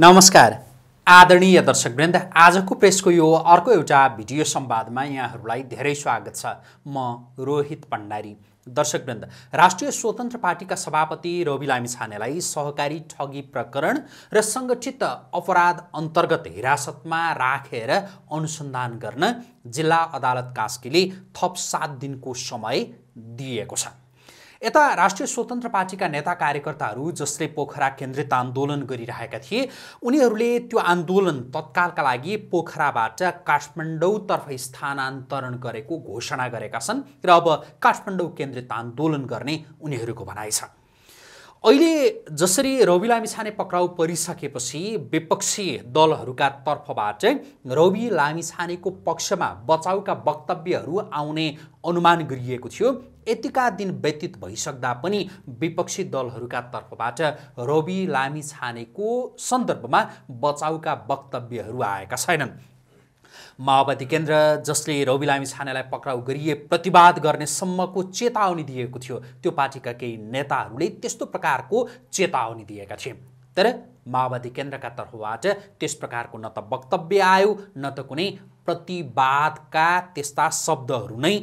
नमस्कार आदरणीय दर्शकवृन्द आजको प्रेसको यो अर्को एउटा भिडियो संवादमा यहाँहरूलाई धेरै स्वागत छ म रोहित पण्डारी दर्शकवृन्द राष्ट्रिय स्वतन्त्र पार्टीका सभापति रवि लामिछानेलाई सहकारी ठगी प्रकरण र सङ्गठित अपराध अन्तर्गत हिरासतमा राखेर अनुसन्धान गर्न जिल्ला अदालत कास्कीले थप सात दिनको समय दिएको छ यता राष्ट्रिय स्वतन्त्र पार्टीका नेता कार्यकर्ताहरू जसले पोखरा केन्द्रित आन्दोलन गरिरहेका थिए उनीहरूले त्यो आन्दोलन तत्कालका लागि पोखराबाट काठमाडौँतर्फ स्थानान्तरण गरेको घोषणा गरेका छन् र अब काठमाडौँ केन्द्रित आन्दोलन गर्ने उनीहरूको भनाइ छ अहिले जसरी रवि लामिछाने पक्राउ परिसकेपछि विपक्षी दलहरूका तर्फबाट चाहिँ रवि लामिछानेको पक्षमा बचाउका वक्तव्यहरू आउने अनुमान गरिएको थियो यतिका दिन व्यतीत भइसक्दा पनि विपक्षी दलहरूका तर्फबाट रवि लामिछानेको सन्दर्भमा बचाउका वक्तव्यहरू आएका छैनन् माओवादी केन्द्र जसले रवि लामी छानेलाई पक्राउ गरिए प्रतिवाद गर्ने सम्मको चेतावनी दिएको थियो त्यो पार्टीका केही नेताहरूले त्यस्तो प्रकारको चेतावनी दिएका थिए तर माओवादी केन्द्रका तर्फबाट त्यस प्रकारको न त वक्तव्य आयो न त कुनै प्रतिवादका त्यस्ता शब्दहरू नै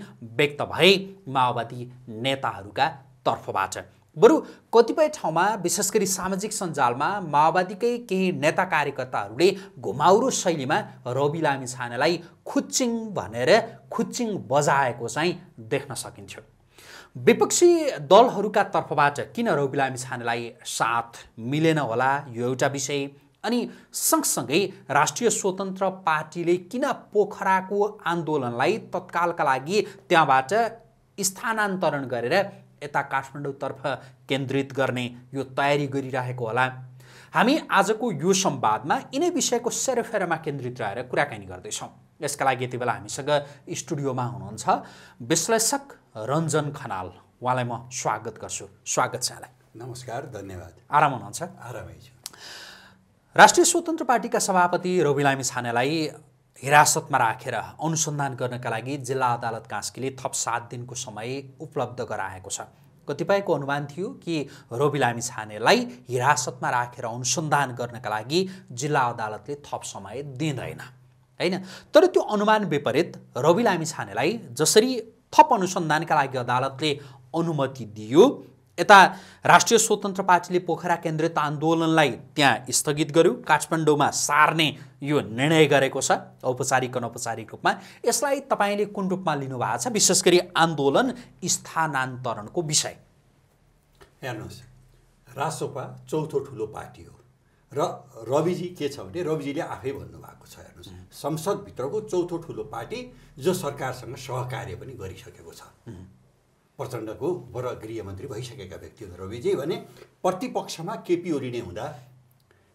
व्यक्त भए माओवादी नेताहरूका तर्फबाट बरु कतिपय ठाउँमा विशेष गरी सामाजिक सञ्जालमा माओवादीकै केही नेता कार्यकर्ताहरूले घुमाउरो शैलीमा रवि लामी छानेलाई खुच्चिङ भनेर खुच्चिङ बजाएको चाहिँ देख्न सकिन्थ्यो विपक्षी दलहरूका तर्फबाट किन रवि लामी छानेलाई साथ मिलेन होला यो एउटा विषय अनि सँगसँगै राष्ट्रिय स्वतन्त्र पार्टीले किन पोखराको आन्दोलनलाई तत्कालका लागि त्यहाँबाट स्थानान्तरण गरेर यता काठमाडौँतर्फ केन्द्रित गर्ने यो तयारी गरिरहेको होला हामी आजको यो संवादमा यिनै विषयको सेरोफेरोमा केन्द्रित रहेर कुराकानी गर्दैछौँ यसका लागि यति बेला हामीसँग स्टुडियोमा हुनुहुन्छ विश्लेषक रञ्जन खनाल उहाँलाई म स्वागत गर्छु स्वागत छ नमस्कार धन्यवाद आराम हुनुहुन्छ आरामै छु राष्ट्रिय स्वतन्त्र पार्टीका सभापति रवि लामी छानेलाई हिरासतमा राखेर अनुसन्धान गर्नका लागि जिल्ला अदालत कास्कीले थप सात दिनको समय उपलब्ध गराएको छ कतिपयको अनुमान थियो कि लामी छानेलाई हिरासतमा राखेर अनुसन्धान गर्नका लागि जिल्ला अदालतले थप समय दिँदैन होइन तर त्यो अनुमान विपरीत रवि लामी छानेलाई जसरी थप अनुसन्धानका लागि अदालतले अनुमति दियो यता राष्ट्रिय स्वतन्त्र पार्टीले पोखरा केन्द्रित आन्दोलनलाई त्यहाँ स्थगित गर्यो काठमाडौँमा सार्ने यो निर्णय गरेको छ औपचारिक अनौपचारिक रूपमा यसलाई तपाईँले कुन रूपमा लिनुभएको छ विशेष गरी आन्दोलन स्थानान्तरणको विषय हेर्नुहोस् रासोपा चौथो ठुलो पार्टी हो र रविजी के छ भने रविजीले आफै भन्नुभएको छ हेर्नुहोस् संसदभित्रको चौथो ठुलो पार्टी जो सरकारसँग सहकार्य पनि गरिसकेको छ प्रचण्डको वर गृहमन्त्री भइसकेका व्यक्ति हुन् रविजी भने प्रतिपक्षमा केपी ओली नै हुँदा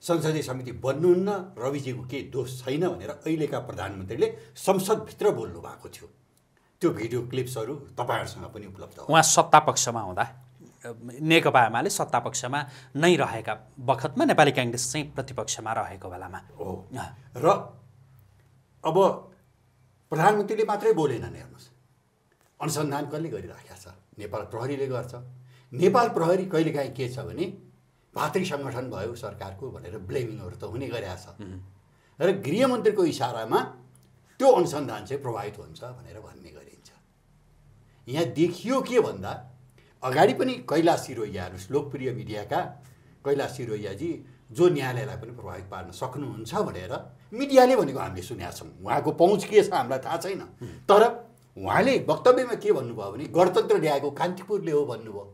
संसदीय समिति बन्नुहुन्न रविजीको केही दोष छैन भनेर अहिलेका प्रधानमन्त्रीले संसदभित्र बोल्नु भएको थियो त्यो भिडियो क्लिप्सहरू तपाईँहरूसँग पनि उपलब्ध उहाँ सत्तापक्षमा हुँदा नेकपा एमाले सत्तापक्षमा नै रहेका बखतमा नेपाली काङ्ग्रेस चाहिँ प्रतिपक्षमा रहेको बेलामा हो र अब प्रधानमन्त्रीले मात्रै बोलेनन् हेर्नुहोस् अनुसन्धान कसले गरिराखेको छ नेपाल प्रहरीले गर्छ नेपाल प्रहरी कहिलेकाहीँ के छ भने भातृ सङ्गठन भयो सरकारको भनेर ब्लेमिङहरू त हुने गरेका छ र गृहमन्त्रीको इसारामा त्यो अनुसन्धान चाहिँ प्रभावित हुन्छ भनेर भन्ने गरिन्छ यहाँ देखियो के भन्दा अगाडि पनि कैलाश सिरोहिया लोकप्रिय मिडियाका कैलाश सिरोयाजी जो न्यायालयलाई पनि प्रभावित पार्न सक्नुहुन्छ भनेर मिडियाले भनेको हामीले सुनेका छौँ उहाँको पहुँच के छ हामीलाई थाहा छैन तर उहाँले वक्तव्यमा के भन्नुभयो भने गणतन्त्र ल्याएको कान्तिपुरले हो भन्नुभयो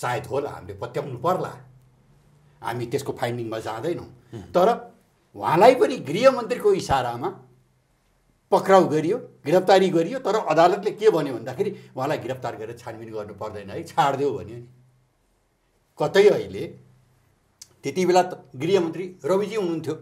सायद होला हामीले पत्याउनु पर्ला हामी त्यसको फाइन्डिङमा जाँदैनौँ तर उहाँलाई पनि गृहमन्त्रीको इसारामा पक्राउ गरियो गिरफ्तारी गरियो तर अदालतले के भन्यो भन्दाखेरि उहाँलाई गिरफ्तार गरेर छानबिन गर्नु पर्दैन है छाडिदेऊ भन्यो नि कतै अहिले त्यति बेला त गृहमन्त्री रविजी हुनुहुन्थ्यो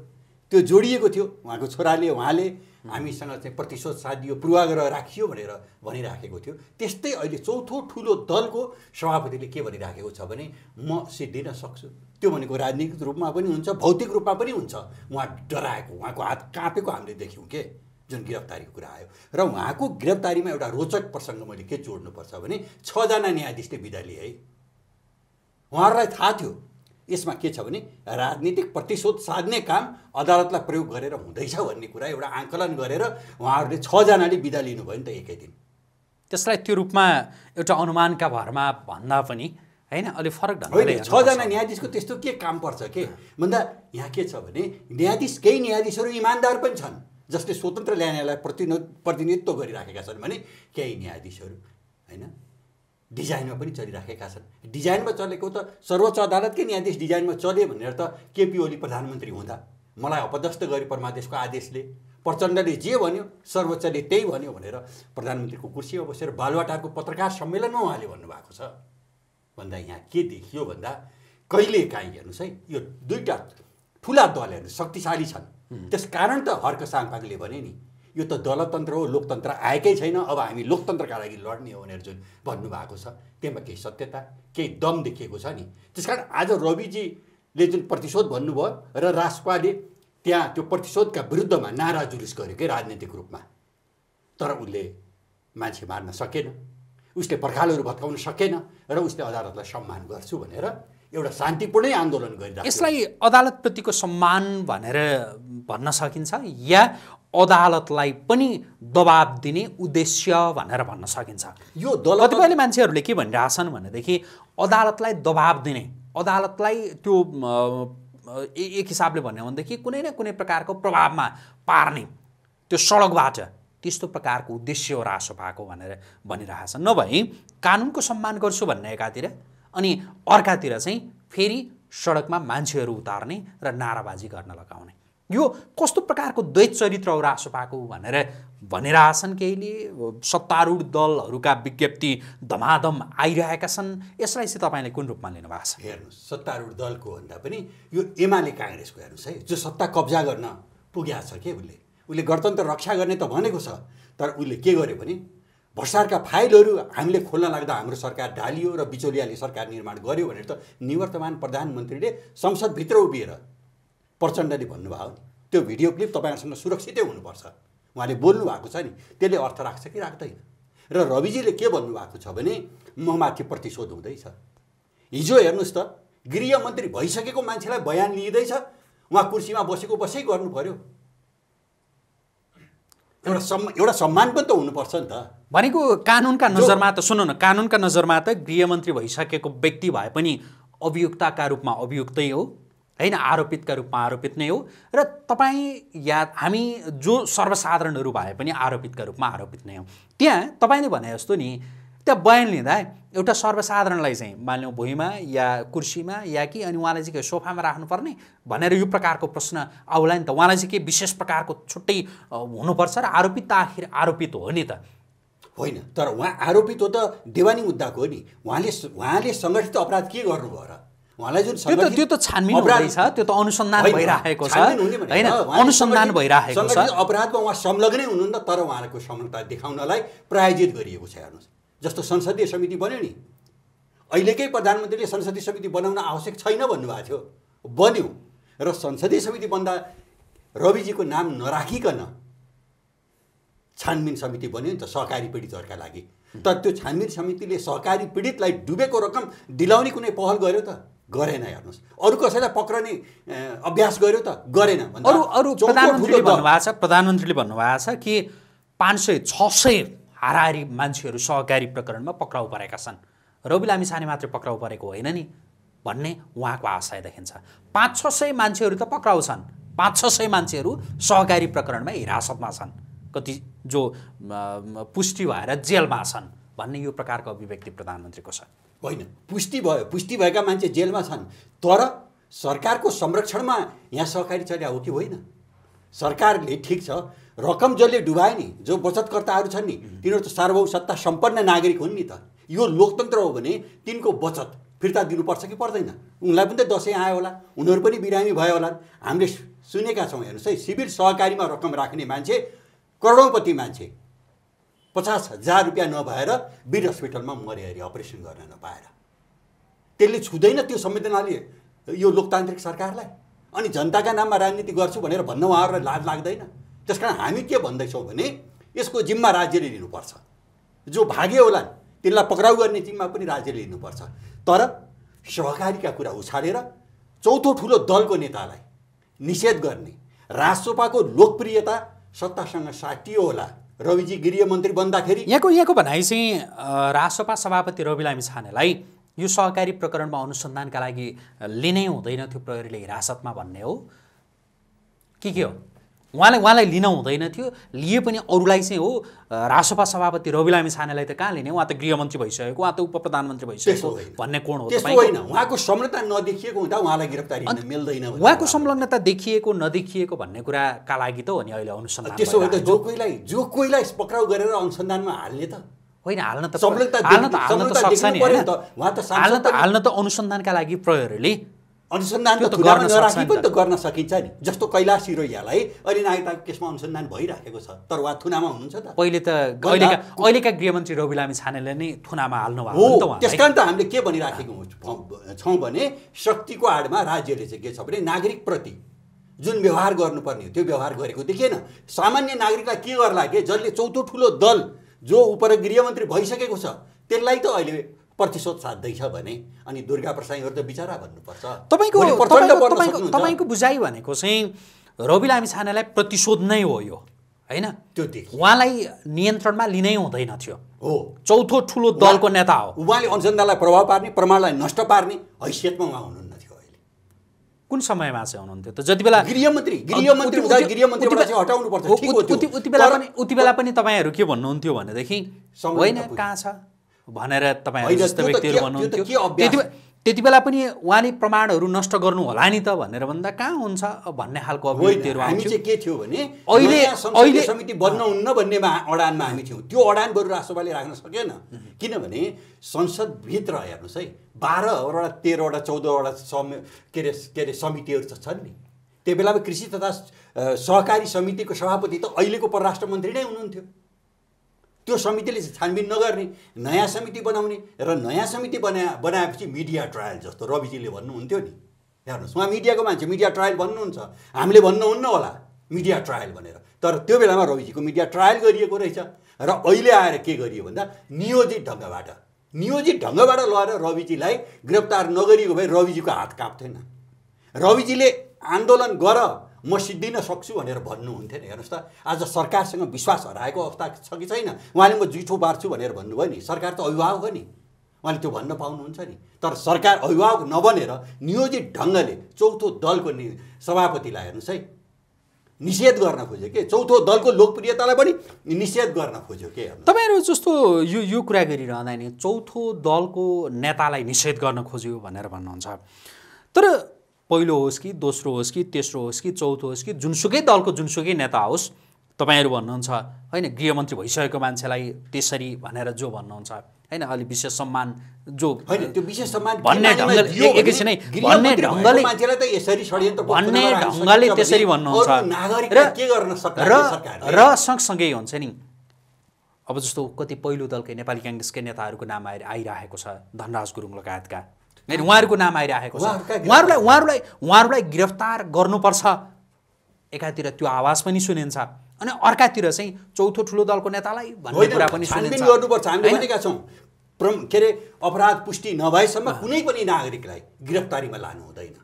त्यो जोडिएको थियो उहाँको छोराले उहाँले हामीसँग चाहिँ प्रतिशोध साधियो पूर्वाग्रह राखियो भनेर भनिराखेको थियो त्यस्तै अहिले चौथो ठुलो दलको सभापतिले के भनिराखेको छ भने म सिद्धिन सक्छु त्यो भनेको राजनीतिक रूपमा पनि हुन्छ भौतिक रूपमा पनि हुन्छ उहाँ डराएको उहाँको हात काँपेको हामीले देख्यौँ के जुन गिरफ्तारीको कुरा आयो र उहाँको गिरफ्तारीमा एउटा रोचक प्रसङ्ग मैले के जोड्नुपर्छ भने छजना न्यायाधीशले बिदा लिए है उहाँहरूलाई थाहा थियो यसमा के छ भने राजनीतिक प्रतिशोध साध्ने काम अदालतलाई प्रयोग गरेर हुँदैछ भन्ने कुरा एउटा आङ्कलन गरेर उहाँहरूले छजनाले बिदा लिनुभयो नि त एकै दिन त्यसलाई त्यो रूपमा एउटा अनुमानका भरमा भन्दा पनि होइन अलिक फरक ढङ्गले छजना न्यायाधीशको त्यस्तो के काम पर्छ के भन्दा यहाँ के छ भने न्यायाधीश केही न्यायाधीशहरू इमान्दार पनि छन् जसले स्वतन्त्र न्यायालयलाई प्रतिनिधित्व गरिराखेका छन् भने केही न्यायाधीशहरू होइन डिजाइनमा पनि चलिराखेका छन् डिजाइनमा चलेको त सर्वोच्च अदालतकै न्यायाधीश डिजाइनमा चले भनेर त केपी ओली प्रधानमन्त्री हुँदा मलाई अपदस्थ गरे परमादेशको आदेशले प्रचण्डले जे भन्यो सर्वोच्चले त्यही भन्यो भनेर प्रधानमन्त्रीको कुर्सीमा बसेर बालुवाटारको पत्रकार सम्मेलनमा उहाँले भन्नुभएको छ भन्दा यहाँ के देखियो भन्दा कहिलेकाहीँ हेर्नुहोस् है यो दुईवटा ठुला दल शक्तिशाली छन् त्यस कारण त हर्क साङपाङले भने नि यो त दलतन्त्र हो लोकतन्त्र आएकै छैन अब हामी लोकतन्त्रका लागि लड्ने हो भनेर जुन भन्नुभएको छ त्यसमा केही सत्यता केही दम देखिएको छ नि त्यस कारण आज रविजीले जुन प्रतिशोध भन्नुभयो र रासपाले त्यहाँ त्यो प्रतिशोधका विरुद्धमा नारा जुलुस गर्यो कि राजनीतिक रूपमा तर उसले मान्छे मार्न सकेन उसले पर्खालहरू भत्काउन सकेन र उसले अदालतलाई सम्मान गर्छु भनेर एउटा शान्तिपूर्णै आन्दोलन गरिरहेको यसलाई अदालतप्रतिको सम्मान भनेर भन्न सकिन्छ या अदालतलाई पनि दबाब दिने उद्देश्य भनेर भन्न सकिन्छ यो दल कतिपयले मान्छेहरूले के भनिरहेछन् भनेदेखि अदालतलाई दबाब दिने अदालतलाई त्यो एक हिसाबले भन्यो भनेदेखि कुनै न कुनै प्रकारको प्रभावमा पार्ने त्यो सडकबाट त्यस्तो प्रकारको उद्देश्य हो रासो भएको भनेर भनिरहेछ नभई कानुनको सम्मान गर्छु भन्ने एकातिर अनि अर्कातिर चाहिँ फेरि सडकमा मान्छेहरू उतार्ने र नाराबाजी गर्न लगाउने यो कस्तो प्रकारको द्वैत चरित्र हो पाएको भनेर भनेर केहीले सत्तारूढ दलहरूका विज्ञप्ति धमाधम आइरहेका छन् यसलाई चाहिँ तपाईँले कुन रूपमा लिनुभएको छ हेर्नुहोस् सत्तारूढ दलको भन्दा पनि यो एमाले काङ्ग्रेसको हेर्नुहोस् है जो सत्ता कब्जा गर्न पुगेको छ के उसले उसले गणतन्त्र रक्षा गर्ने त भनेको छ तर उसले के गर्यो भने भ्रष्टाचारका फाइलहरू हामीले खोल्न लाग्दा हाम्रो सरकार ढालियो र बिचौलियाले सरकार निर्माण गर्यो भनेर त निवर्तमान प्रधानमन्त्रीले संसदभित्र उभिएर प्रचण्डले भन्नुभयो त्यो भिडियो क्लिप तपाईँहरूसँग सुरक्षितै हुनुपर्छ उहाँले बोल्नु भएको छ नि त्यसले अर्थ राख्छ कि राख्दैन र रविजीले के भन्नुभएको छ भने म माथि प्रतिशोध हुँदैछ हिजो हेर्नुहोस् त गृहमन्त्री भइसकेको मान्छेलाई बयान लिँदैछ उहाँ कुर्सीमा बसेको बसै गर्नु पर्यो एउटा सम् एउटा सम्मान पनि त हुनुपर्छ नि त भनेको कानुनका नजरमा त सुन न कानुनका नजरमा त गृहमन्त्री भइसकेको व्यक्ति भए पनि अभियुक्तका रूपमा अभियुक्तै हो होइन आरोपितका रूपमा आरोपित नै हो र तपाईँ या हामी जो सर्वसाधारणहरू भए पनि आरोपितका रूपमा आरोपित नै हो त्यहाँ तपाईँले भने जस्तो नि त्यहाँ बयान लिँदा एउटा सर्वसाधारणलाई चाहिँ मान्यौँ भुइँमा या कुर्सीमा या कि अनि उहाँलाई चाहिँ के सोफामा राख्नुपर्ने भनेर यो प्रकारको प्रश्न आउला नि त उहाँलाई चाहिँ के विशेष प्रकारको छुट्टै हुनुपर्छ र आरोपित त आखिर आरोपित हो नि त होइन तर उहाँ आरोपित हो त देवानी मुद्दाको हो नि उहाँले उहाँले सङ्गठित अपराध के गर्नुभयो र उहाँलाई जुन त्यो त्यो त छानबिन त्यो त अनुसन्धान भइरहेको छ होइन अनुसन्धान भइरहेको छ अपराधमा उहाँ संलग्नै हुनुहुन्न तर उहाँहरूको संलग्नता देखाउनलाई प्रायोजित गरिएको छ हेर्नुहोस् जस्तो संसदीय समिति बन्यो नि अहिलेकै प्रधानमन्त्रीले संसदीय समिति बनाउन आवश्यक छैन भन्नुभएको थियो बन्यो र संसदीय समिति बन्दा रविजीको नाम नराखिकन छानबिन समिति बन्यो नि त सहकारी पीडितहरूका लागि तर त्यो छानबिन समितिले सहकारी पीडितलाई डुबेको रकम दिलाउने कुनै पहल गर्यो त गरेन हेर्नुहोस् अरू कसैलाई पक्रने अभ्यास गर्यो त गरेन अरू अरू प्रधानमन्त्रीले भन्नुभएको छ प्रधानमन्त्रीले भन्नुभएको छ कि पाँच सय छ सय हाराहारी मान्छेहरू सहकारी प्रकरणमा पक्राउ परेका छन् रवि लामी साने मात्रै पक्राउ परेको होइन नि भन्ने उहाँको आशय देखिन्छ पाँच छ सय मान्छेहरू त पक्राउ छन् पाँच छ सय मान्छेहरू सहकारी प्रकरणमा हिरासतमा छन् कति जो पुष्टि भएर जेलमा छन् भन्ने यो प्रकारको अभिव्यक्ति प्रधानमन्त्रीको छ होइन पुष्टि भयो पुष्टि भएका मान्छे जेलमा छन् तर सरकारको संरक्षणमा यहाँ सहकारी चर्या हो कि होइन सरकारले ठिक छ रकम जसले डुबायो नि जो बचतकर्ताहरू छन् नि तिनीहरू त सार्वभौम सत्ता सम्पन्न नागरिक हुन् नि त यो लोकतन्त्र हो भने तिनको बचत फिर्ता दिनुपर्छ कि पर्दैन उनलाई पनि त दसैँ आयो होला उनीहरू पनि बिरामी भयो होला हामीले सुनेका छौँ हेर्नुहोस् है सिभिल सहकारीमा रकम राख्ने मान्छे करोडौँपति मान्छे पचास हजार रुपियाँ नभएर वीर हस्पिटलमा मरे अरे अपरेसन गर्न नपाएर त्यसले छुँदैन त्यो संवेदनाले यो लोकतान्त्रिक सरकारलाई अनि जनताका नाममा राजनीति गर्छु भनेर भन्न उहाँहरूलाई लाज लाग्दैन त्यस कारण हामी के भन्दैछौँ भने यसको जिम्मा राज्यले लिनुपर्छ जो भागे होला त्यसलाई पक्राउ गर्ने जिम्मा पनि राज्यले लिनुपर्छ तर सहकारीका कुरा उछालेर चौथो ठुलो दलको नेतालाई निषेध गर्ने राजसोपाको लोकप्रियता सत्तासँग साटियो होला रविजी गृहमन्त्री बन्दाखेरि यहाँको यहाँको भनाइ चाहिँ राजसभा सभापति रवि लामी छानेलाई यो सहकारी प्रकरणमा अनुसन्धानका लागि लिनै हुँदैन त्यो प्रहरीले हिरासतमा भन्ने हो के के हो उहाँलाई उहाँलाई लिन हुँदैन थियो लिए पनि अरूलाई चाहिँ हो रासोपा सभापति रवि लामी छानेलाई त कहाँ लिने उहाँ त गृहमन्त्री भइसकेको उहाँ त उप प्रधानमन्त्री भइसकेको भन्ने कोण हो होइन उहाँको संलग्नता नदेखिएको हुँदा उहाँलाई गिरफ्तारी मिल्दैन उहाँको संलग्नता देखिएको नदेखिएको भन्ने कुराका लागि त हो नि अहिले अनुसन्धान त्यसो भए त जो कोहीलाई जो कोहीलाई पक्राउ गरेर अनुसन्धानमा हाल्ने त होइन हाल्न त हाल्न त हाल्न त सक्छ नि हाल्न त हाल्न त अनुसन्धानका लागि प्रहरीले अनुसन्धान त गर्न नराखी पनि त गर्न सकिन्छ नि जस्तो कैलाश रोहिलाई अहिले नागरिकताको केसमा अनुसन्धान भइराखेको छ तर उहाँ थुनामा हुनुहुन्छ त पहिले त अहिलेका गृहमन्त्री रवि लामी छानेले नै थुनामा हाल्नु हो त्यस कारण त हामीले के भनिराखेको छौँ भने शक्तिको आडमा राज्यले चाहिँ के छ भने नागरिकप्रति जुन व्यवहार गर्नुपर्ने त्यो व्यवहार गरेको देखिएन सामान्य नागरिकलाई के गर्ला के जसले चौथो ठुलो दल जो उप गृहमन्त्री भइसकेको छ त्यसलाई त अहिले प्रतिशोध साध्दैछ भने अनि दुर्गा प्रसाईहरू त बिचरा भन्नुपर्छ तपाईँको तपाईँको बुझाइ भनेको चाहिँ रवि लामी छानेलाई प्रतिशोध नै हो यो होइन त्यो उहाँलाई नियन्त्रणमा लिनै हुँदैन थियो हो चौथो ठुलो दलको नेता हो उहाँले अनुसन्धानलाई प्रभाव पार्ने प्रमाणलाई नष्ट पार्ने हैसियतमा उहाँ हुनुहुन्न थियो अहिले कुन समयमा चाहिँ हुनुहुन्थ्यो त जति बेला गृहमन्त्री गृहमन्त्री हटाउनु पर्छ उति बेला पनि उति बेला पनि तपाईँहरू के भन्नुहुन्थ्यो भनेदेखि होइन कहाँ छ भनेर तपाईँ त्यति बेला पनि उहाँले प्रमाणहरू नष्ट गर्नु होला नि त भनेर भन्दा कहाँ हुन्छ भन्ने खालको हामी चाहिँ के थियो भने अहिले अहिले समिति बन्न हुन्न भन्नेमा अडानमा हामी थियौँ त्यो अडान बरु राष्ट्रसभाले राख्न सकेन किनभने संसदभित्र हेर्नुहोस् है बाह्रवटा तेह्रवटा चौधवटा सम के अरे के अरे समितिहरू त छन् नि त्यो बेलामा कृषि तथा सहकारी समितिको सभापति त अहिलेको परराष्ट्र मन्त्री नै हुनुहुन्थ्यो त्यो समितिले छानबिन नगर्ने नयाँ समिति बनाउने र नयाँ समिति बना बनाएपछि मिडिया ट्रायल जस्तो रविजीले भन्नुहुन्थ्यो नि हेर्नुहोस् उहाँ मिडियाको मान्छे मिडिया ट्रायल भन्नुहुन्छ हामीले भन्नुहुन्न होला मिडिया ट्रायल भनेर तर त्यो बेलामा रविजीको मिडिया ट्रायल गरिएको रहेछ र अहिले आएर के गरियो भन्दा नियोजित ढङ्गबाट नियोजित ढङ्गबाट लगाएर रविजीलाई गिरफ्तार नगरिएको भए रविजीको हात काप्थेन रविजीले आन्दोलन गर म सिद्धिन सक्छु भनेर भन्नुहुन्थेन हेर्नुहोस् त आज सरकारसँग विश्वास हराएको अवस्था छ कि छैन उहाँले म जुठो बार्छु भनेर भन्नुभयो नि सरकार त अभिभावक हो नि उहाँले त्यो भन्न पाउनुहुन्छ नि तर सरकार अभिभावक नबनेर नियोजित ढङ्गले चौथो दलको नि सभापतिलाई हेर्नुहोस् है निषेध गर्न खोज्यो के चौथो दलको लोकप्रियतालाई पनि निषेध गर्न खोज्यो के तपाईँहरू जस्तो यो यो कुरा गरिरहँदा नि चौथो दलको नेतालाई निषेध गर्न खोज्यो भनेर भन्नुहुन्छ तर पहिलो होस् कि दोस्रो होस् कि तेस्रो होस् कि चौथो होस् कि जुनसुकै दलको जुनसुकै नेता होस् तपाईँहरू भन्नुहुन्छ होइन गृहमन्त्री भइसकेको मान्छेलाई त्यसरी भनेर जो भन्नुहुन्छ होइन अलिक विशेष सम्मान जो त्यो विशेष सम्मान भन्ने ढङ्गले एकैछिनै भन्ने ढङ्गले भन्ने ढङ्गले त्यसरी भन्नुहुन्छ र सँगसँगै हुन्छ नि अब जस्तो कति पहिलो दलकै नेपाली काङ्ग्रेसकै नेताहरूको नाम आएर आइरहेको छ धनराज गुरुङ लगायतका उहाँहरूको नाम आइराखेको छ उहाँहरूलाई उहाँहरूलाई उहाँहरूलाई गिरफ्तार गर्नुपर्छ एकातिर त्यो आवाज पनि सुनिन्छ अनि अर्कातिर चाहिँ चौथो ठुलो दलको नेतालाई भन्ने कुरा पनि गर्नुपर्छ हामीले के अरे अपराध पुष्टि नभएसम्म कुनै पनि नागरिकलाई गिरफ्तारीमा लानु हुँदैन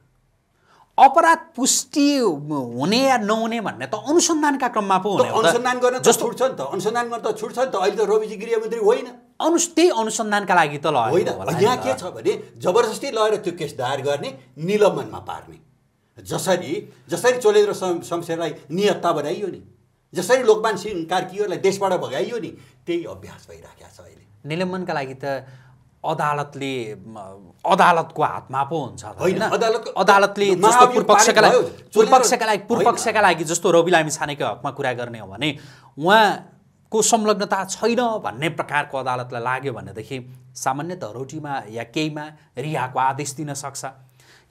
अपराध पुष्टि हुने या नहुने भन्ने त अनुसन्धानका क्रममा पो अनुसन्धान गर्न त नि त अनुसन्धान गर्न त छुट्छ नि त अहिले त रविजी गृहमन्त्री होइन अनु त्यही अनुसन्धानका लागि त ल होइन यहाँ के छ भने जबरजस्ती लगेर त्यो केस दायर गर्ने निलम्बनमा पार्ने जसरी जसरी चोलेन्द्र शमशेरलाई नियत्ता बनाइयो नि जसरी लोकमान सिंह कार्कीहरूलाई देशबाट भगाइयो नि त्यही अभ्यास भइराखेको छ अहिले निलम्बनका लागि त अदालतले अदालतको हातमा पो हुन्छ होइन अदालतले पूर्वपक्षका लागि लागि जस्तो रवि लामी छानेकै हकमा कुरा गर्ने हो भने उहाँ को संलग्नता छैन भन्ने प्रकारको अदालतलाई लाग्यो भनेदेखि सामान्यत रोटीमा या केहीमा रिहाको आदेश दिन सक्छ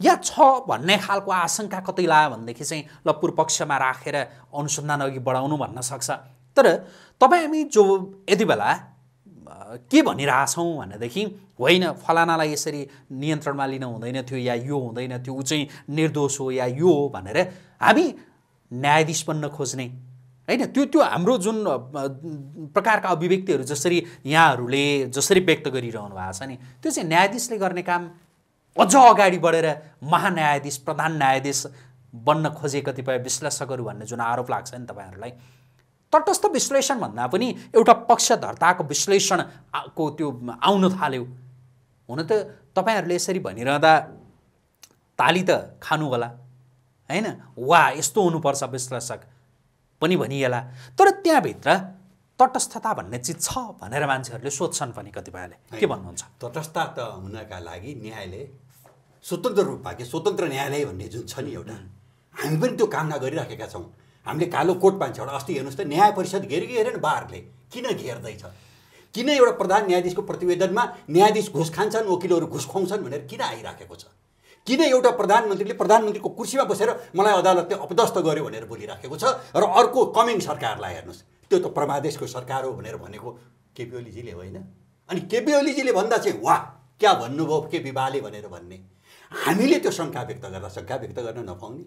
या छ भन्ने खालको आशंका कतै लायो भनेदेखि चाहिँ ल पूर्वपक्षमा राखेर अनुसन्धान अघि बढाउनु भन्न सक्छ तर तपाईँ हामी जो यति बेला के भनिरहेछौँ भनेदेखि होइन फलानालाई यसरी नियन्त्रणमा लिन हुँदैन थियो या यो हुँदैन थियो ऊ चाहिँ निर्दोष हो या यो हो भनेर हामी न्यायाधीश बन्न खोज्ने होइन त्यो त्यो हाम्रो जुन प्रकारका अभिव्यक्तिहरू जसरी यहाँहरूले जसरी व्यक्त गरिरहनु भएको छ नि त्यो चाहिँ न्यायाधीशले गर्ने काम अझ अगाडि बढेर महान्यायाधीश प्रधान न्यायाधीश बन्न खोजे कतिपय विश्लेषकहरू भन्ने जुन आरोप लाग्छ नि तपाईँहरूलाई तटस्थ विश्लेषण भन्दा पनि एउटा पक्षधर्ताको विश्लेषणको त्यो आउन थाल्यो हुन त तपाईँहरूले यसरी भनिरहँदा ताली त खानु होला होइन वा यस्तो हुनुपर्छ विश्लेषक पनि भनिएला तर त्यहाँभित्र तटस्थता भन्ने चिज छ भनेर मान्छेहरूले सोध्छन् पनि कतिपयले के भन्नुहुन्छ तटस्थता त हुनका लागि न्यायालय स्वतन्त्र रूपमा के स्वतन्त्र न्यायालय भन्ने जुन छ नि एउटा हामी पनि त्यो कामना गरिराखेका छौँ हामीले कालो कोट पाइन्छ एउटा अस्ति हेर्नुहोस् त न्याय परिषद घेर कि हेरेन बारले किन घेर्दैछ किन एउटा प्रधान न्यायाधीशको प्रतिवेदनमा न्यायाधीश घुस खान्छन् वकिलहरू घुस खुवाउँछन् भनेर किन आइराखेको छ किन एउटा प्रधानमन्त्रीले प्रधानमन्त्रीको कुर्सीमा बसेर मलाई अदालतले अपदस्त गर्यो भनेर बोलिराखेको छ र अर्को कमिङ सरकारलाई हेर्नुहोस् त्यो त प्रमादेशको सरकार हो भनेर भनेको केपी ओलीजीले होइन अनि केपी ओलीजीले भन्दा चाहिँ वाह क्या भन्नुभयो केपी बाले भनेर भन्ने हामीले त्यो शङ्का व्यक्त गर्दा शङ्का व्यक्त गर्न नपाउने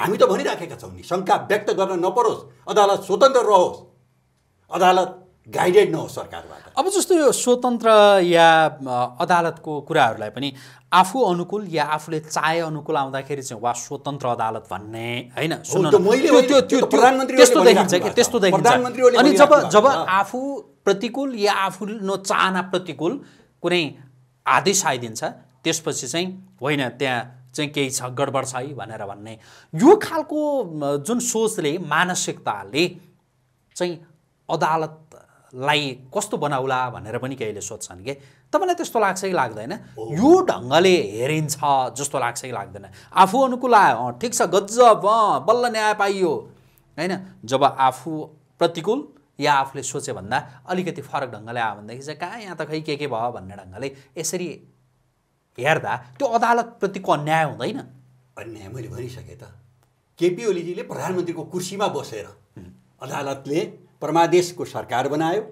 हामी त भनिराखेका छौँ नि शङ्का व्यक्त गर्न नपरोस् अदालत स्वतन्त्र रहोस् अदालत गाइडेड नहोस् सरकारबाट अब जस्तो यो स्वतन्त्र या अदालतको कुराहरूलाई पनि आफू अनुकूल या आफूले चाहे अनुकूल आउँदाखेरि चाहिँ वा स्वतन्त्र अदालत भन्ने होइन त्यस्तो देखिन्छ कि त्यस्तो देखिन्छ अनि जब जब आफू प्रतिकूल या आफू चाहना प्रतिकूल कुनै आदेश आइदिन्छ त्यसपछि चाहिँ होइन त्यहाँ चाहिँ केही छ गडबड छ है भनेर भन्ने यो खालको जुन सोचले मानसिकताले चाहिँ अदालत लाई कस्तो बनाउला भनेर पनि केहीले सोध्छन् कि तपाईँलाई त्यस्तो लाग्छ कि लाग्दैन यो ढङ्गले हेरिन्छ जस्तो लाग्छ कि लाग्दैन आफू अनुकूल आयो अँ ठिक छ गजब अँ बल्ल न्याय पाइयो होइन जब आफू प्रतिकूल या आफूले सोचे भन्दा अलिकति फरक ढङ्गले आयो भनेदेखि चाहिँ कहाँ यहाँ त खै के के भयो भन्ने ढङ्गले यसरी हेर्दा त्यो अदालतप्रतिको अन्याय हुँदैन अन्याय मैले भनिसकेँ त केपी ओलीजीले प्रधानमन्त्रीको कुर्सीमा बसेर अदालतले परमादेशको सरकार बनायो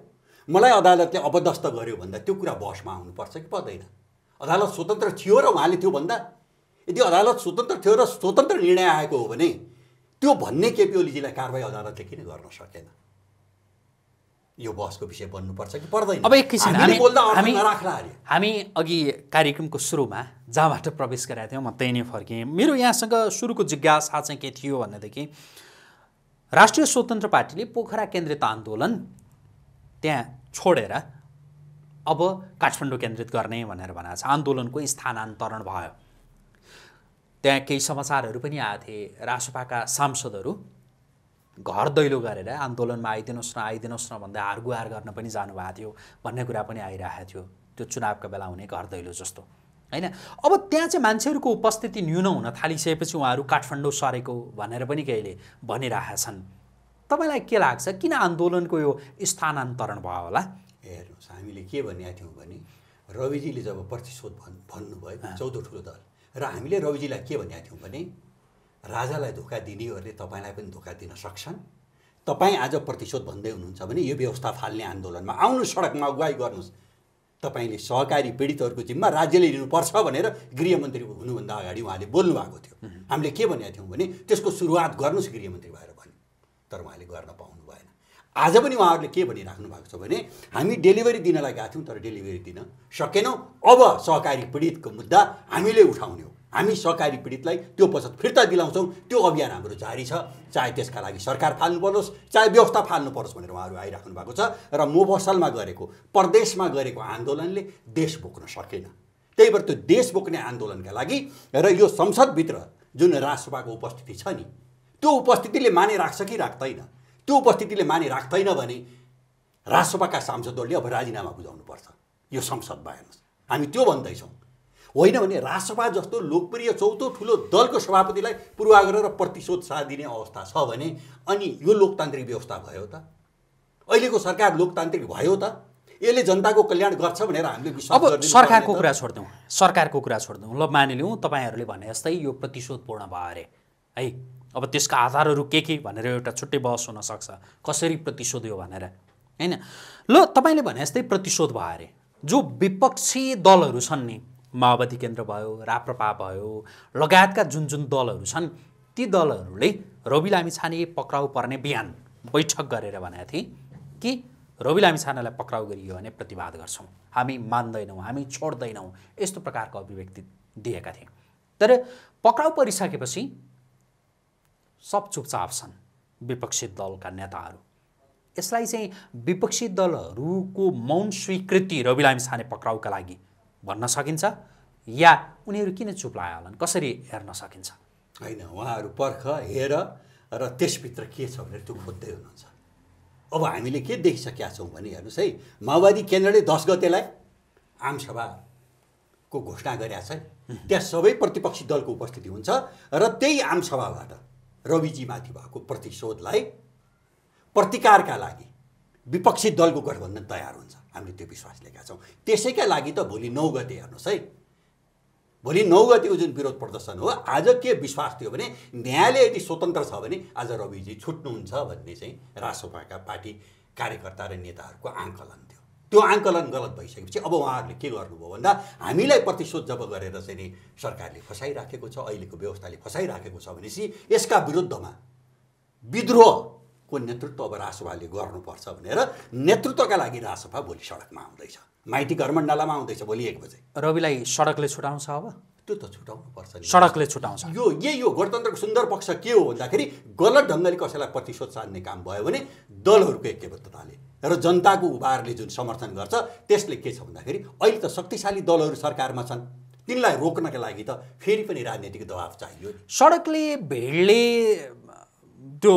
मलाई अदालतले अबदस्त गर्यो भन्दा त्यो कुरा बहसमा आउनुपर्छ कि पर्दैन अदालत स्वतन्त्र थियो र उहाँले थियो भन्दा यदि अदालत स्वतन्त्र थियो र स्वतन्त्र निर्णय आएको हो भने त्यो भन्ने केपी ओलीजीलाई कारवाही अदालतले किन गर्न सकेन यो बहसको विषय बन्नुपर्छ कि पर्दैन अब एक किसिम हामी अघि कार्यक्रमको सुरुमा जहाँबाट प्रवेश गराएको थियौँ म त्यहीँ नै फर्केँ मेरो यहाँसँग सुरुको जिज्ञासा चाहिँ के थियो भनेदेखि राष्ट्रिय स्वतन्त्र पार्टीले पोखरा केन्द्रित आन्दोलन त्यहाँ छोडेर अब काठमाडौँ केन्द्रित गर्ने भनेर भनेको छ आन्दोलनको स्थानान्तरण भयो त्यहाँ केही समाचारहरू पनि आएको थिए रासपाका सांसदहरू घर दैलो गरेर आन्दोलनमा आइदिनुहोस् न आइदिनुहोस् न भन्दै हारगुहार गर्न पनि जानुभएको थियो भन्ने कुरा पनि आइरहेको थियो त्यो चुनावका बेला हुने घर दैलो जस्तो होइन अब त्यहाँ चाहिँ मान्छेहरूको उपस्थिति न्यून हुन थालिसकेपछि उहाँहरू काठमाडौँ सरेको भनेर पनि कहिले भनिरहेका छन् तपाईँलाई के लाग्छ किन आन्दोलनको यो स्थानान्तरण भयो होला हेर्नुहोस् हामीले के भनेका थियौँ भने रविजीले जब प्रतिशोध भन् भन्नुभयो चौथो ठुलो दल र हामीले रविजीलाई के भनेका थियौँ भने राजालाई धोका दिनेहरूले तपाईँलाई पनि धोका दिन सक्छन् तपाईँ आज प्रतिशोध भन्दै हुनुहुन्छ भने यो व्यवस्था फाल्ने आन्दोलनमा आउनु सडकमा अगुवाई गर्नुहोस् तपाईँले सहकारी पीडितहरूको जिम्मा राज्यले लिनुपर्छ भनेर गृहमन्त्री हुनुभन्दा अगाडि उहाँले बोल्नु भएको थियो हामीले के भनेका थियौँ भने त्यसको सुरुवात गर्नुहोस् गृहमन्त्री भएर भन्यो तर उहाँले गर्न पाउनु भएन आज पनि उहाँहरूले के भनिराख्नु भएको छ भने हामी डेलिभरी दिनलाई गएको थियौँ तर डेलिभरी दिन सकेनौँ अब सहकारी पीडितको मुद्दा हामीले उठाउने हो हामी सहकारी पीडितलाई त्यो बचत फिर्ता दिलाउँछौँ त्यो अभियान हाम्रो जारी छ चाहे त्यसका लागि सरकार फाल्नु परोस् चाहे व्यवस्था फाल्नु परोस् भनेर उहाँहरू आइराख्नु भएको छ र मोबसलमा गरेको प्रदेशमा गरेको आन्दोलनले देश बोक्न सकेन त्यही भएर त्यो देश बोक्ने आन्दोलनका लागि र यो संसदभित्र जुन राजसभाको उपस्थिति छ नि त्यो उपस्थितिले माने राख्छ कि राख्दैन त्यो उपस्थितिले माने राख्दैन भने राष्ट्रसभाका सांसदहरूले अब राजीनामा बुझाउनुपर्छ यो संसदमा हेर्नुहोस् हामी त्यो भन्दैछौँ होइन भने राजसभा जस्तो लोकप्रिय चौथो ठुलो दलको सभापतिलाई पूर्वाग्रह र प्रतिशोध साथ दिने अवस्था छ भने अनि यो लोकतान्त्रिक व्यवस्था भयो त अहिलेको सरकार लोकतान्त्रिक भयो त यसले जनताको कल्याण गर्छ भनेर हामीले अब सरकारको कुरा छोडिदिउँ सरकारको कुरा छोडिदिउँ ल मानिलिउँ तपाईँहरूले भने जस्तै यो प्रतिशोधपूर्ण भयो अरे है अब त्यसका आधारहरू के के भनेर एउटा छुट्टै बहस हुनसक्छ कसरी प्रतिशोध यो भनेर होइन ल तपाईँले भने जस्तै प्रतिशोध भयो अरे जो विपक्षी दलहरू छन् नि माओवादी केन्द्र भयो राप्रपा भयो लगायतका जुन जुन दलहरू छन् ती दलहरूले रवि लामी छाने पक्राउ पर्ने बिहान बैठक गरेर भनेका थिए कि रवि लामी छानालाई पक्राउ गरियो भने प्रतिवाद गर्छौँ हामी मान्दैनौँ हामी छोड्दैनौँ यस्तो प्रकारको अभिव्यक्ति दिएका थिए तर पक्राउ परिसकेपछि सब चुपचाप छन् विपक्षी दलका नेताहरू यसलाई चाहिँ विपक्षी दलहरूको मौन स्वीकृति रवि लामी छाने पक्राउका लागि भन्न सकिन्छ या उनीहरू किन चुप लायो होलान् कसरी हेर्न सकिन्छ होइन उहाँहरू पर्ख हेर र त्यसभित्र के छ भनेर त्यो खोज्दै हुनुहुन्छ अब हामीले के देखिसकेका छौँ भने हेर्नुहोस् है माओवादी केन्द्रले दस गतेलाई आमसभाको घोषणा गरेका छ त्यहाँ सबै प्रतिपक्षी दलको उपस्थिति हुन्छ र त्यही आमसभाबाट रविजीमाथि भएको प्रतिशोधलाई प्रतिकारका लागि विपक्षी दलको गठबन्धन तयार हुन्छ हामीले त्यो विश्वास लिएका छौँ त्यसैका लागि त भोलि नौ गते हेर्नुहोस् है भोलि नौ गतिको जुन विरोध प्रदर्शन हो आज के विश्वास थियो भने न्यायालय यदि स्वतन्त्र छ भने आज रविजी छुट्नुहुन्छ भन्ने चाहिँ रासोपाका पार्टी कार्यकर्ता र नेताहरूको आङ्कलन थियो त्यो आङ्कलन गलत भइसकेपछि अब उहाँहरूले के गर्नुभयो भन्दा हामीलाई प्रतिशोध जब गरेर चाहिँ नि सरकारले फसाइराखेको छ अहिलेको व्यवस्थाले फसाइराखेको छ भनेपछि यसका विरुद्धमा विद्रोह को नेतृत्व अब राजसभाले गर्नुपर्छ भनेर नेतृत्वका लागि राजसभा भोलि सडकमा आउँदैछ माइती घरमण्डलामा आउँदैछ भोलि एक बजे रविलाई सडकले छुटाउँछ अब त्यो त छुटाउनु पर्छ सडकले छुटाउँछ यो यही हो गणतन्त्रको सुन्दर पक्ष के हो भन्दाखेरि गलत ढङ्गले कसैलाई प्रतिशोध साध्ने काम भयो भने दलहरूको एकबद्धताले र जनताको उभारले जुन समर्थन गर्छ त्यसले के छ भन्दाखेरि अहिले त शक्तिशाली दलहरू सरकारमा छन् तिनलाई रोक्नका लागि त फेरि पनि राजनीतिक दबाब चाहियो सडकले भिडले त्यो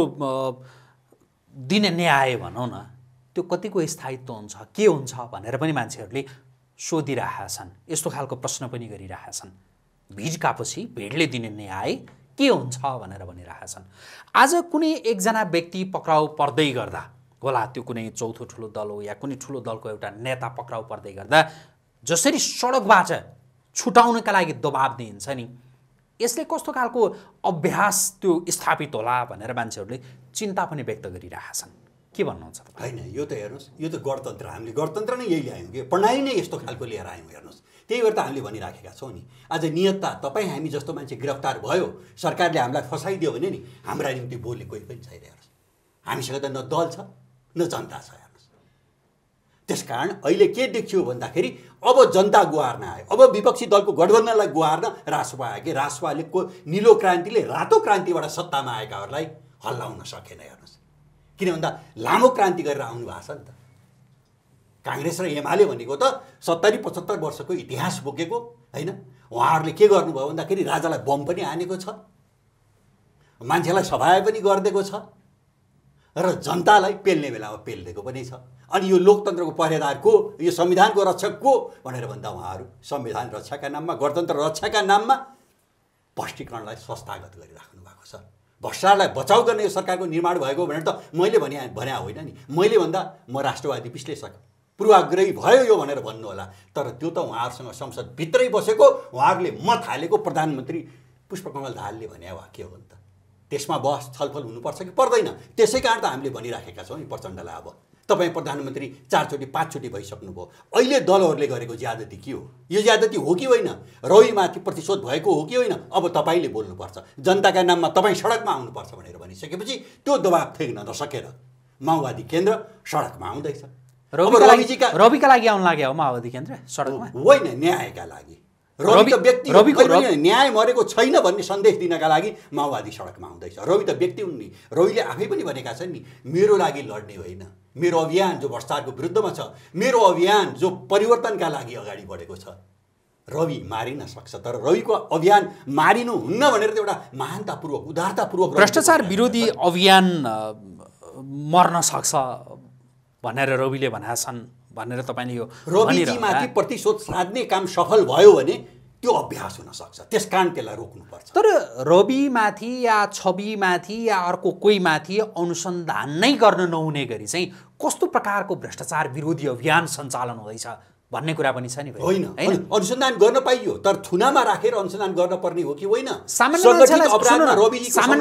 दिने न्याय भनौँ न त्यो कतिको स्थायित्व हुन्छ के हुन्छ भनेर पनि मान्छेहरूले सोधिरहेका छन् यस्तो खालको प्रश्न पनि गरिरहेका छन् भिडकापछि भिडले दिने न्याय के हुन्छ भनेर भनिरहेका छन् आज कुनै एकजना व्यक्ति पक्राउ पर्दै गर्दा होला त्यो कुनै चौथो ठुलो दल हो या कुनै ठुलो दलको एउटा नेता पक्राउ पर्दै गर्दा जसरी सडकबाट छुटाउनका लागि दबाब दिइन्छ नि यसले कस्तो खालको अभ्यास त्यो स्थापित होला भनेर मान्छेहरूले चिन्ता पनि व्यक्त गरिरहेछन् के भन्नुहुन्छ होइन यो त हेर्नुहोस् यो त गणतन्त्र हामीले गणतन्त्र नै यही ल्यायौँ कि प्रणाली नै यस्तो खालको लिएर आयौँ हेर्नुहोस् त्यही भएर त हामीले भनिराखेका छौँ नि आज नियतता तपाईँ हामी जस्तो मान्छे गिरफ्तार भयो सरकारले हामीलाई फसाइदियो भने नि हाम्रा निम्ति बोली कोही पनि छैन हेर्नुहोस् हामीसँग त न दल छ न जनता छ त्यस कारण अहिले के देखियो भन्दाखेरि अब जनता गुहार्न आयो अब विपक्षी दलको गठबन्धनलाई गुहार्न रासुवा आयो कि रासुवाले को निलो क्रान्तिले रातो क्रान्तिबाट सत्तामा आएकाहरूलाई हल्लाउन सकेन हेर्नुहोस् किन भन्दा लामो क्रान्ति गरेर आउनु भएको छ नि त काङ्ग्रेस र एमाले भनेको त सत्तरी पचहत्तर वर्षको इतिहास बोकेको होइन उहाँहरूले के गर्नुभयो भन्दाखेरि राजालाई बम पनि हानेको छ मान्छेलाई सभाए पनि गरिदिएको छ र जनतालाई पेल्ने बेलामा पेलिदिएको पनि छ अनि यो लोकतन्त्रको पहरेदारको यो संविधानको रक्षकको भनेर भन्दा उहाँहरू संविधान रक्षाका नाममा गणतन्त्र रक्षाका नाममा भ्रष्टीकरणलाई संस्थागत गरिराख्नु भएको छ भ्रष्टाचारलाई बचाउ गर्ने यो सरकारको निर्माण भएको भनेर त मैले भने भने होइन नि मैले भन्दा म राष्ट्रवादी विश्लेषक पूर्वाग्रही भयो यो भनेर भन्नुहोला तर त्यो त उहाँहरूसँग संसदभित्रै बसेको उहाँहरूले मत हालेको प्रधानमन्त्री पुष्पकमल दाहालले भने वा के हो नि त त्यसमा बहस छलफल हुनुपर्छ कि पर्दैन त्यसै कारण त हामीले भनिराखेका छौँ नि प्रचण्डलाई अब तपाईँ प्रधानमन्त्री चारचोटि पाँचचोटि भइसक्नुभयो अहिले दलहरूले गरेको ज्यादती के हो यो ज्यादती हो कि होइन रविमाथि प्रतिशोध भएको हो कि होइन अब तपाईँले बोल्नुपर्छ जनताका नाममा तपाईँ सडकमा आउनुपर्छ भनेर भनिसकेपछि त्यो दबाब फेक्न नसकेर माओवादी केन्द्र सडकमा आउँदैछ रविका लागि आउन लाग्यो माओवादी केन्द्र सडकमा होइन न्यायका लागि रवि त व्यक्ति रवि न्याय मरेको छैन भन्ने सन्देश दिनका लागि माओवादी सडकमा आउँदैछ रवि त व्यक्ति हुन् नि रविले आफै पनि भनेका छन् नि मेरो लागि लड्ने होइन मेरो अभियान जो भ्रष्टाचारको विरुद्धमा छ मेरो अभियान जो परिवर्तनका लागि अगाडि बढेको छ रवि मारिन सक्छ तर रविको अभियान मारिनु हुन्न भनेर त एउटा महानतापूर्वक उदारतापूर्वक भ्रष्टाचार विरोधी अभियान मर्न सक्छ भनेर रविले भनेका छन् भनेर तपाईँले यो रोबीजीमाथि प्रतिशोध साध्ने काम सफल भयो भने त्यो अभ्यास हुनसक्छ त्यस कारण त्यसलाई रोक्नुपर्छ तर रविमाथि या छविमाथि या अर्को कोहीमाथि अनुसन्धान नै गर्न नहुने गरी चाहिँ कस्तो प्रकारको भ्रष्टाचार विरोधी अभियान सञ्चालन हुँदैछ भन्ने कुरा पनि छ नि होइन अनुसन्धान गर्न पाइयो तर थुनामा राखेर अनुसन्धान गर्न पर्ने हो कि होइन सामान्य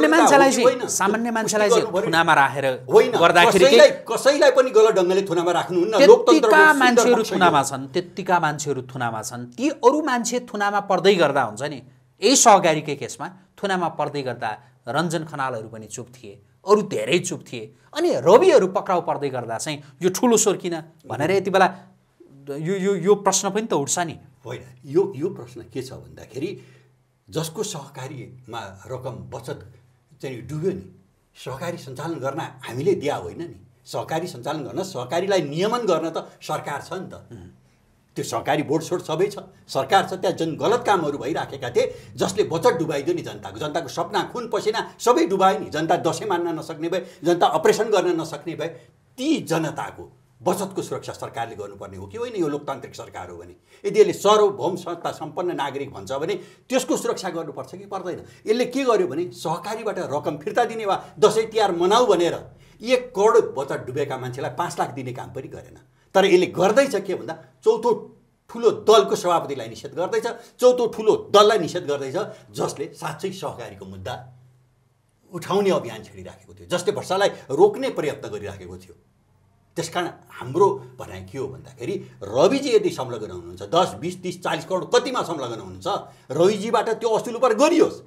मान्छेलाई सामान्य मान्छेलाई थुनामा राखेर होइन गर्दाखेरि कसैलाई पनि गलत ढङ्गले थुनामा राख्नु त्यत्तिका मान्छेहरू थुनामा छन् त्यत्तिका मान्छेहरू थुनामा छन् ती अरू मान्छे थुनामा पर्दै गर्दा हुन्छ नि यही सहकारीकै केसमा थुनामा पर्दै गर्दा रञ्जन खनालहरू पनि चुप थिए अरू धेरै चुप थिए अनि रविहरू पक्राउ पर्दै गर्दा चाहिँ यो ठुलो स्वर किन भनेर यति बेला यो यो यो प्रश्न पनि त उठ्छ नि होइन यो यो प्रश्न के छ भन्दाखेरि जसको सहकारीमा रकम बचत चाहिँ डुब्यो नि सहकारी सञ्चालन गर्न हामीले दिया होइन नि सहकारी सञ्चालन गर्न सहकारीलाई नियमन गर्न त सरकार छ नि त त्यो सहकारी बोर्ड सोर्ड सबै छ सरकार छ त्यहाँ जुन गलत कामहरू भइराखेका थिए जसले बचत डुबाइदियो नि जनताको जनताको सपना खुन पसिना सबै डुबायो नि जनता दसैँ मान्न नसक्ने भए जनता अपरेसन गर्न नसक्ने भए ती जनताको बचतको सुरक्षा सरकारले गर्नुपर्ने हो कि होइन यो लोकतान्त्रिक सरकार हो भने यदि यसले सर्वभौम संस्था सम्पन्न नागरिक भन्छ भने त्यसको सुरक्षा गर्नुपर्छ कि पर्दैन यसले के गर्यो भने सहकारीबाट रकम फिर्ता दिने वा दसैँ तिहार मनाऊ भनेर एक करोड बचत डुबेका मान्छेलाई पाँच लाख दिने काम पनि गरेन तर यसले गर्दैछ के भन्दा चौथो ठुलो दलको सभापतिलाई निषेध गर्दैछ चौथो ठुलो दललाई निषेध गर्दैछ जसले साँच्चै सहकारीको मुद्दा उठाउने अभियान छिडिराखेको थियो जसले भ्रष्टालाई रोक्ने प्रयत्न गरिराखेको थियो त्यस कारण हाम्रो भनाइ के हो भन्दाखेरि रविजी यदि संलग्न हुनुहुन्छ दस बिस तिस चालिस करोड कतिमा संलग्न हुनुहुन्छ रविजीबाट त्यो असुल उपर गरियोस्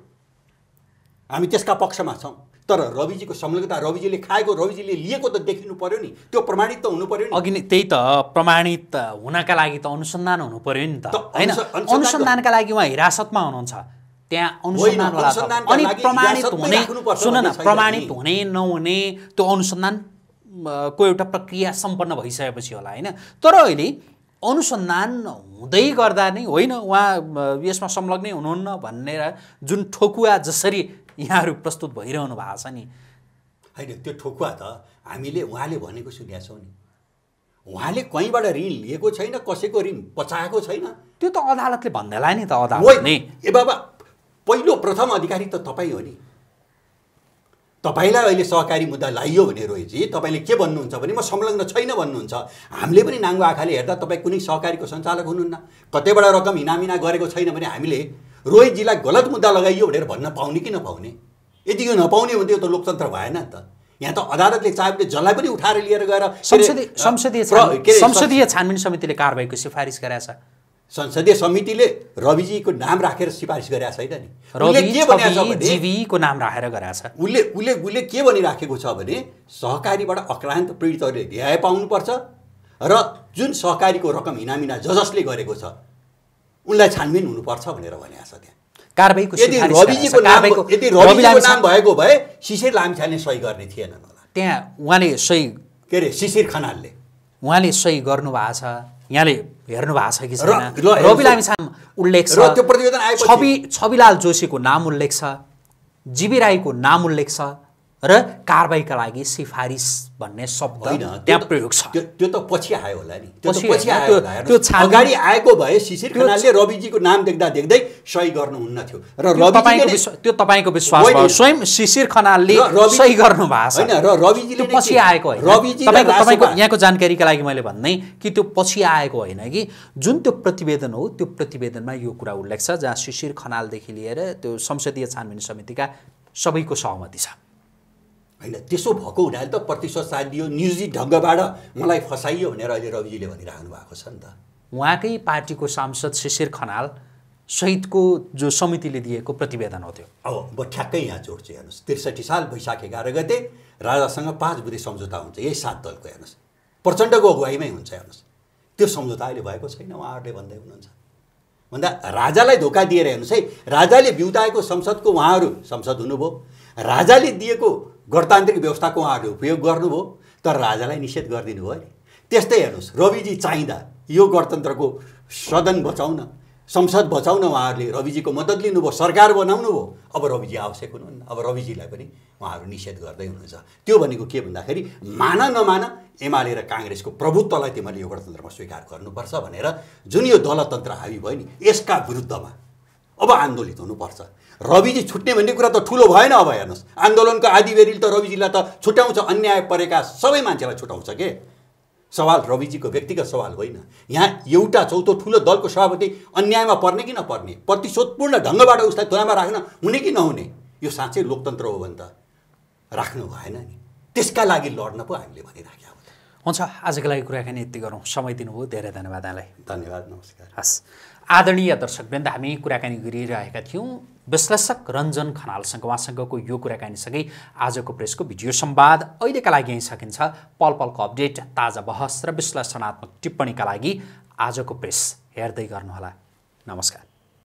हामी त्यसका पक्षमा छौँ तर रविजीको संलग्नता रविजीले खाएको रविजीले लिएको त देखिनु पर्यो नि त्यो प्रमाणित त हुनु पर्यो नि अघि नै त्यही त प्रमाणित हुनका लागि त अनुसन्धान हुनु पर्यो नि त होइन अनुसन्धानका लागि उहाँ हिरासतमा हुनुहुन्छ त्यहाँ अनुसन्धान अनि सुन न प्रमाणित हुने नहुने त्यो अनुसन्धान को एउटा प्रक्रिया सम्पन्न भइसकेपछि होला होइन तर अहिले अनुसन्धान हुँदै गर्दा नै होइन उहाँ यसमा संलग्नै हुनुहुन्न भनेर जुन ठोकुवा जसरी यहाँहरू प्रस्तुत भइरहनु भएको छ नि होइन त्यो ठोकुवा त हामीले उहाँले भनेको सुनेका छौँ नि उहाँले कहीँबाट ऋण लिएको छैन कसैको ऋण पचाएको छैन त्यो त अदालतले भन्दैला नि त अदालत नै ए बाबा पहिलो प्रथम अधिकारी त तपाईँ हो नि तपाईँलाई अहिले सहकारी मुद्दा लाइयो भने रोहितजी तपाईँले के भन्नुहुन्छ भने म संलग्न छैन भन्नुहुन्छ हामीले पनि नाङ्गो आँखाले हेर्दा तपाईँ कुनै सहकारीको सञ्चालक हुनुहुन्न कतैबाट रकम हिनामिना गरेको छैन भने हामीले रोहितजीलाई गलत मुद्दा लगाइयो भनेर भन्न पाउने कि नपाउने यदि यो नपाउने हुन्थ्यो यो त लोकतन्त्र भएन नि त यहाँ त अदालतले चाहे जसलाई पनि उठाएर लिएर गएर संसदीय संसदीय छानबिन समितिले कारवाहीको सिफारिस गराएछ संसदीय समितिले रविजीको नाम राखेर सिफारिस गरेका छैन नि उसले के नाम राखेर गरेका छ उसले उसले उसले के भनिराखेको छ भने सहकारीबाट अक्लान्त पीडितहरूले रिहाय पाउनुपर्छ र जुन सहकारीको रकम हिनामिना ज जसले गरेको छ उनलाई छानबिन हुनुपर्छ भनेर भनेको छ त्यहाँ कारबाहीको यदि रविजीको नाम यदि रविजीको नाम भएको भए शिशिर लामिछाने सही गर्ने थिएनन् होला त्यहाँ उहाँले सही के अरे शिशिर खनालले उहाँले सही गर्नुभएको छ यहाँले हेर्नु भएको छ कि छैन रवि लामिछाम उल्लेख छ त्यो प्रतिवेदन छवि छविलाल जोशीको नाम उल्लेख छ जिबी राईको नाम उल्लेख छ र कारवाहीका लागि सिफारिस भन्ने शब्द त्यहाँ प्रयोग छ त्यो त पछि आयो होला नि त्यो अगाडि आएको भए शिशिर खनालले रविजीको नाम देख्दा देख्दै सही गर्नुहुन्न थियो र त्यो तपाईँको विश्वास भयो स्वयं शिशिर खनालले सही गर्नु भएको छ र रविजीले पछि आएको होइन तपाईँको तपाईँको यहाँको जानकारीका लागि मैले भन्ने कि त्यो पछि आएको होइन कि जुन त्यो प्रतिवेदन हो त्यो प्रतिवेदनमा यो कुरा उल्लेख छ जहाँ शिशिर खनालदेखि लिएर त्यो संसदीय छानबिन समितिका सबैको सहमति छ होइन त्यसो भएको हुनाले त प्रतिशत साथ दियो निजी ढङ्गबाट मलाई फसाइयो भनेर अहिले रविजीले भनिराख्नु भएको छ नि त उहाँकै पार्टीको सांसद शिशिर खनाल सहितको जो समितिले दिएको प्रतिवेदन हो त्यो अब म ठ्याक्कै यहाँ जोड्छु हेर्नुहोस् त्रिसठी साल वैशाख एघार गते राजासँग पाँच बुधे सम्झौता हुन्छ यही सात दलको हेर्नुहोस् प्रचण्डको अगुवाईमै हुन्छ हेर्नुहोस् त्यो सम्झौता अहिले भएको छैन उहाँहरूले भन्दै हुनुहुन्छ भन्दा राजालाई धोका दिएर हेर्नुहोस् है राजाले बिउताएको संसदको उहाँहरू संसद हुनुभयो राजाले दिएको गणतान्त्रिक व्यवस्थाको उहाँहरूले उपयोग गर्नुभयो तर राजालाई निषेध गरिदिनु भयो नि त्यस्तै हेर्नुहोस् रविजी चाहिँदा यो गणतन्त्रको सदन बचाउन संसद बचाउन उहाँहरूले रविजीको मद्दत लिनुभयो सरकार बनाउनु भयो अब रविजी आवश्यक हुनुहुन्न अब रविजीलाई पनि उहाँहरू निषेध गर्दै हुनुहुन्छ त्यो भनेको के भन्दाखेरि मान नमान एमाले र काङ्ग्रेसको प्रभुत्वलाई तिमीहरूले यो गणतन्त्रमा स्वीकार गर्नुपर्छ भनेर जुन यो दलतन्त्र हावी भयो नि यसका विरुद्धमा अब आन्दोलित हुनुपर्छ रविजी छुट्ने भन्ने कुरा त ठुलो भएन अब हेर्नुहोस् आन्दोलनको आदिबेरिल त रविजीलाई त छुट्याउँछ अन्याय परेका सबै मान्छेलाई छुट्याउँछ के सवाल रविजीको व्यक्तिगत सवाल होइन यहाँ एउटा चौथो ठुलो दलको सभापति अन्यायमा पर्ने कि नपर्ने प्रतिशोधपूर्ण ढङ्गबाट उसलाई तुलामा राख्न हुने कि नहुने यो साँच्चै लोकतन्त्र हो भने त राख्नु भएन नि त्यसका लागि लड्न पो हामीले भनिराख्या हुन्छ आजको लागि कुराकानी यति गरौँ समय दिनुभयो धेरै धन्यवाद यहाँलाई धन्यवाद नमस्कार हस् आदरणीय दर्शकवृन्द हामी कुराकानी गरिरहेका थियौँ विश्लेषक रञ्जन खनालसँग उहाँसँगको यो कुराकानीसँगै आजको प्रेसको भिडियो सम्वाद अहिलेका लागि यहीँ सकिन्छ पल पलको अपडेट ताजा बहस र विश्लेषणात्मक टिप्पणीका लागि आजको प्रेस हेर्दै गर्नुहोला नमस्कार